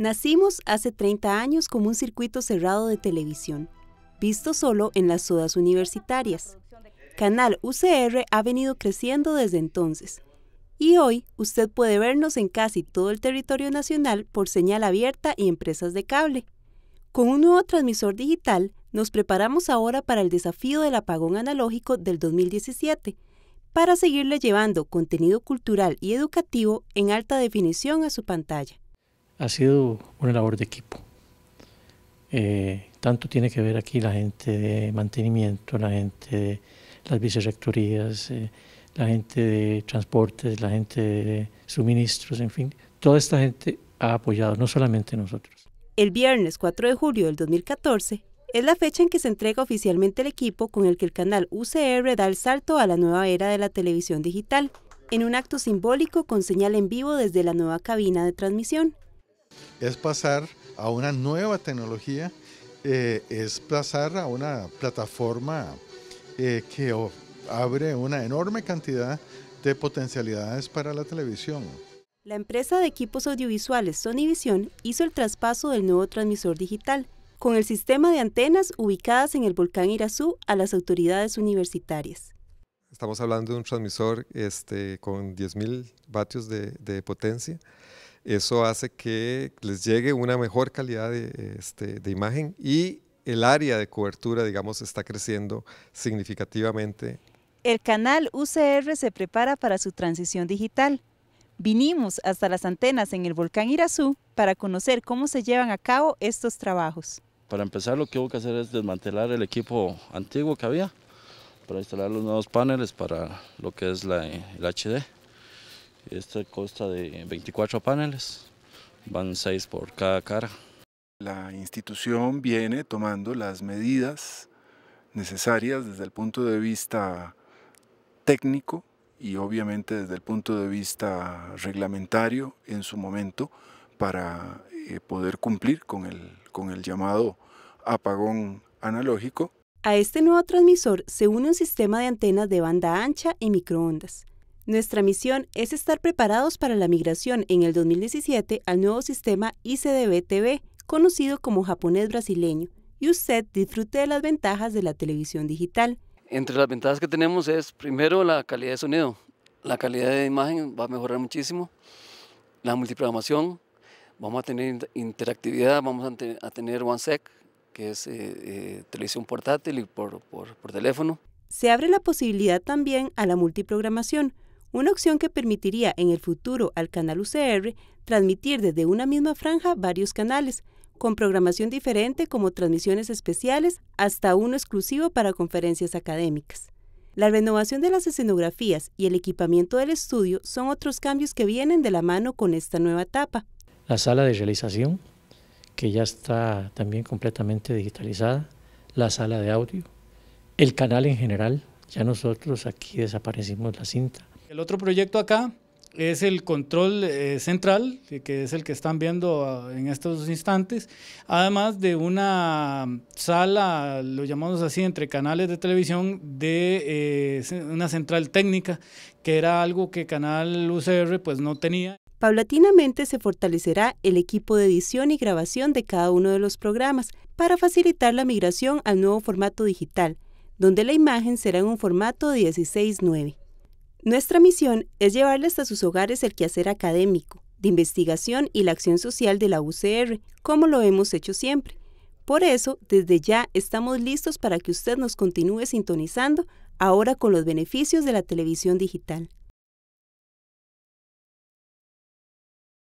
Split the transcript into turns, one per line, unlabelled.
Nacimos hace 30 años como un circuito cerrado de televisión, visto solo en las sodas universitarias. Canal UCR ha venido creciendo desde entonces. Y hoy usted puede vernos en casi todo el territorio nacional por señal abierta y empresas de cable. Con un nuevo transmisor digital, nos preparamos ahora para el desafío del apagón analógico del 2017, para seguirle llevando contenido cultural y educativo en alta definición a su pantalla
ha sido una labor de equipo. Eh, tanto tiene que ver aquí la gente de mantenimiento, la gente de las vicerrectorías, eh, la gente de transportes, la gente de suministros, en fin, toda esta gente ha apoyado, no solamente nosotros.
El viernes 4 de julio del 2014 es la fecha en que se entrega oficialmente el equipo con el que el canal UCR da el salto a la nueva era de la televisión digital, en un acto simbólico con señal en vivo desde la nueva cabina de transmisión
es pasar a una nueva tecnología, eh, es pasar a una plataforma eh, que abre una enorme cantidad de potencialidades para la televisión.
La empresa de equipos audiovisuales Sony Vision hizo el traspaso del nuevo transmisor digital con el sistema de antenas ubicadas en el volcán Irazú a las autoridades universitarias.
Estamos hablando de un transmisor este, con 10.000 vatios de potencia eso hace que les llegue una mejor calidad este, de, imagen y el área de cobertura, digamos, está creciendo significativamente.
El canal UCR se prepara para su transición digital. Vinimos hasta las antenas en el volcán Irazú para conocer cómo se llevan a cabo estos trabajos.
Para empezar lo que hubo que hacer es desmantelar el equipo antiguo que había para instalar los nuevos paneles para lo que es la, el HD. Este consta de 24 paneles, van 6 por cada cara.
La institución viene tomando las medidas
necesarias desde el punto de vista técnico y obviamente desde el punto de vista reglamentario en su momento para eh, poder cumplir con el llamado apagón analógico.
A este nuevo transmisor se une un sistema de antenas de banda ancha y microondas, nuestra misión es estar preparados para la migración en el 2017 al nuevo sistema ICDB-TV, conocido como japonés brasileño, y usted disfrute de las ventajas de la televisión digital.
Entre las ventajas que tenemos es, primero, la calidad de sonido. La calidad de imagen va a mejorar muchísimo. La multiprogramación, vamos a tener interactividad, vamos a tener OneSec, que es eh, eh, televisión portátil y por teléfono.
Se abre la posibilidad también a la multiprogramación, una opción que permitiría en el futuro al canal UCR transmitir desde una misma franja varios canales, con programación diferente como transmisiones especiales hasta uno exclusivo para conferencias académicas. La renovación de las escenografías y el equipamiento del estudio son otros cambios que vienen de la mano con esta nueva etapa.
La sala de realización, que ya está también completamente digitalizada, la sala de audio, el canal en general, ya nosotros aquí desaparecimos la cinta, el otro proyecto acá es el control eh, central, que es el que están viendo ah, en estos instantes, además de una sala, lo llamamos así, entre canales de televisión, de eh, una central técnica, que era algo que Canal UCR pues no tenía.
Paulatinamente se fortalecerá el equipo de edición y grabación de cada uno de los programas para facilitar la migración al nuevo formato digital, donde la imagen será en un formato 16.9. Nuestra misión es llevarles a sus hogares el quehacer académico, de investigación y la acción social de la UCR, como lo hemos hecho siempre. Por eso, desde ya estamos listos para que usted nos continúe sintonizando ahora con los beneficios de la televisión digital.